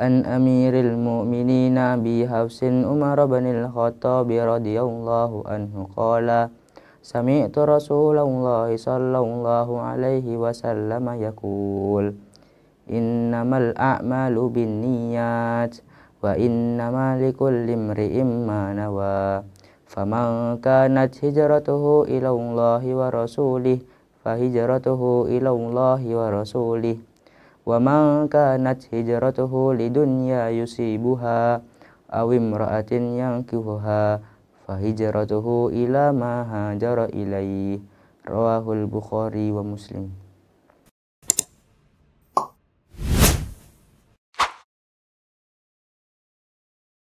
عن أمير المؤمنين أبي حفص عمر بن الخطاب رضي الله عنه قال سمعت رسول الله صلى الله عليه وسلم يقول إنما الأعمال بالنيات وإنما لكل امرئ ما نوى فمن كانت هجرته إلى الله ورسوله فهجرته إلى الله ورسوله ومن كانت هجرته لدنيا يصيبها أو امرأة ينكهها فهجرته إلى ما هاجر إليه رواه البخاري ومسلم